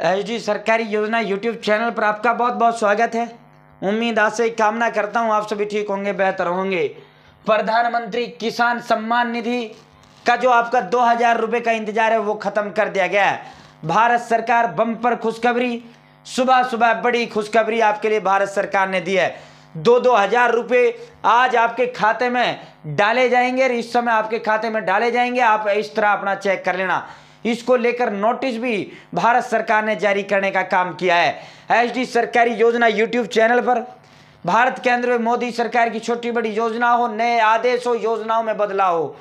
H सरकारी योजना YouTube channel पर आपका बहुत बहुत स्वागत है उम्मीद आशय कामना करता हूँ आप सभी ठीक होंगे बेहतर होंगे प्रधानमंत्री किसान सम्मान निधि का जो आपका दो हज़ार रुपये का इंतजार है वो ख़त्म कर दिया गया है भारत सरकार बम्पर खुशखबरी सुबह सुबह बड़ी खुशखबरी आपके लिए भारत सरकार ने दी है दो दो हज़ार रुपये आज आपके खाते में डाले जाएंगे और इस समय आपके खाते में डाले जाएंगे आप इस तरह अपना चेक कर लेना इसको लेकर नोटिस भी भारत सरकार ने जारी करने का काम किया है एच सरकारी योजना यूट्यूब चैनल पर भारत के अंदर मोदी सरकार की छोटी बड़ी योजना हो नए आदेश हो योजनाओं में बदलाव हो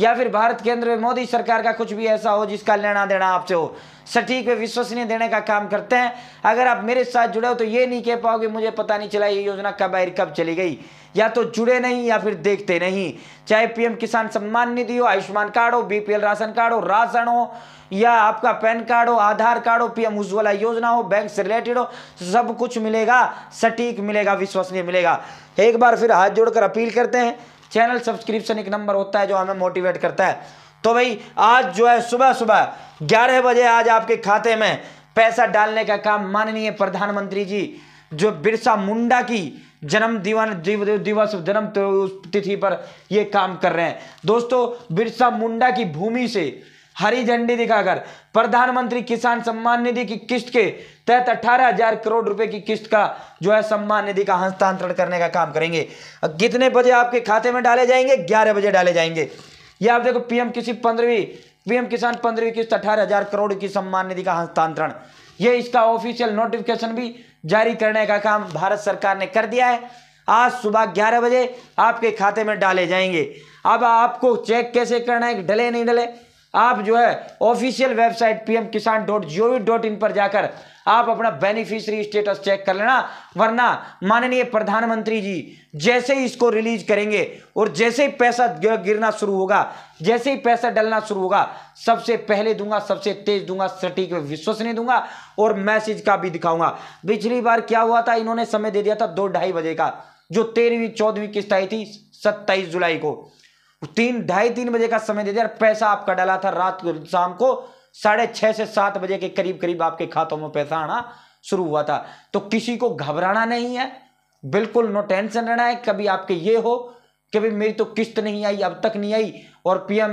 या फिर भारत केंद्र में मोदी सरकार का कुछ भी ऐसा हो जिसका लेना देना आपसे हो सटीक विश्वसनीय देने का काम करते हैं अगर आप मेरे साथ जुड़े हो तो ये नहीं कह पाओगे मुझे पता नहीं चला ये योजना कब आई कब चली गई या तो जुड़े नहीं या फिर देखते नहीं चाहे पीएम किसान सम्मान निधि हो आयुष्मान कार्ड हो बीपीएल राशन कार्ड हो राशन हो या आपका पैन कार्ड हो आधार कार्ड हो पीएम उज्ज्वला योजना हो बैंक से रिलेटेड हो सब कुछ मिलेगा सटीक मिलेगा विश्वसनीय मिलेगा एक बार फिर हाथ जोड़कर अपील करते हैं चैनल सब्सक्रिप्शन एक नंबर होता है जो हमें मोटिवेट करता है तो भाई आज जो है सुबह सुबह ग्यारह बजे आज आपके खाते में पैसा डालने का काम माननीय प्रधानमंत्री जी जो बिरसा मुंडा की जन्म दिवन दिवस जन्म तिथि पर ये काम कर रहे हैं दोस्तों बिरसा मुंडा की भूमि से हरी झंडी दिखाकर प्रधानमंत्री किसान सम्मान निधि की किस्त के तहत अठारह हजार करोड़ रुपए की किस्त का जो है सम्मान निधि का हस्तांतरण करने का काम करेंगे कितने बजे आपके खाते में डाले जाएंगे ग्यारह बजे डाले जाएंगे ये आप देखो पीएम किसी पंद्रहवीं पीएम किसान पंद्रहवीं किस्त अठारह हजार करोड़ की सम्मान निधि का हस्तांतरण ये इसका ऑफिशियल नोटिफिकेशन भी जारी करने का काम भारत सरकार ने कर दिया है आज सुबह ग्यारह बजे आपके खाते में डाले जाएंगे अब आपको चेक कैसे करना है डले नहीं डले आप जो है official website PM Kisan dot G O V dot in पर जाकर आप अपना बेनिफिशियरी स्टेटस चेक कर लेना वरना माननीय प्रधानमंत्री जी जैसे ही इसको रिलीज करेंगे और जैसे ही पैसा गिरना शुरू होगा जैसे ही पैसा डलना शुरू होगा सबसे पहले दूंगा सबसे तेज दूंगा सटीक विश्वसनीय दूंगा और मैसेज का भी दिखाऊंगा पिछली बार क्या हुआ था इन्होंने समय दे दिया था दो ढाई बजे का जो तेरहवीं चौदहवीं किस्त आई थी सत्ताईस जुलाई को तीन ढाई तीन बजे का समय दे दिया पैसा आपका डाला था रात को शाम को साढ़े छः से सात बजे के करीब करीब आपके खातों में पैसा आना शुरू हुआ था तो किसी को घबराना नहीं है बिल्कुल नो टेंशन रहना है कभी आपके ये हो कि भाई मेरी तो किस्त नहीं आई अब तक नहीं आई और पीएम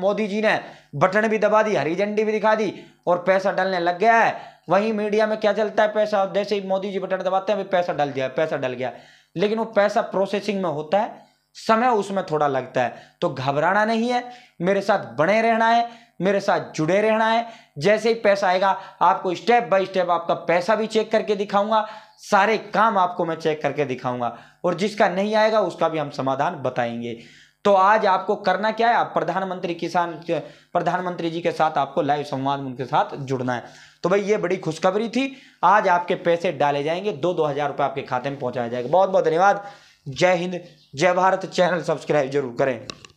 मोदी जी ने बटन भी दबा दी हरी झंडी भी दिखा दी और पैसा डालने लग गया है वहीं मीडिया में क्या चलता है पैसा जैसे ही मोदी जी बटन दबाते हैं भाई पैसा डल दिया पैसा डल गया लेकिन वो पैसा प्रोसेसिंग में होता है समय उसमें थोड़ा लगता है तो घबराना नहीं है मेरे साथ बने रहना है मेरे साथ जुड़े रहना है जैसे ही पैसा आएगा आपको स्टेप बाय स्टेप आपका पैसा भी चेक करके दिखाऊंगा सारे काम आपको मैं चेक करके दिखाऊंगा और जिसका नहीं आएगा उसका भी हम समाधान बताएंगे तो आज आपको करना क्या है आप प्रधानमंत्री किसान प्रधानमंत्री जी के साथ आपको लाइव संवाद उनके साथ जुड़ना है तो भाई ये बड़ी खुशखबरी थी आज आपके पैसे डाले जाएंगे दो दो हजार रुपये आपके खाते में पहुंचाया जाएगा बहुत बहुत धन्यवाद जय हिंद जय भारत चैनल सब्सक्राइब जरूर करें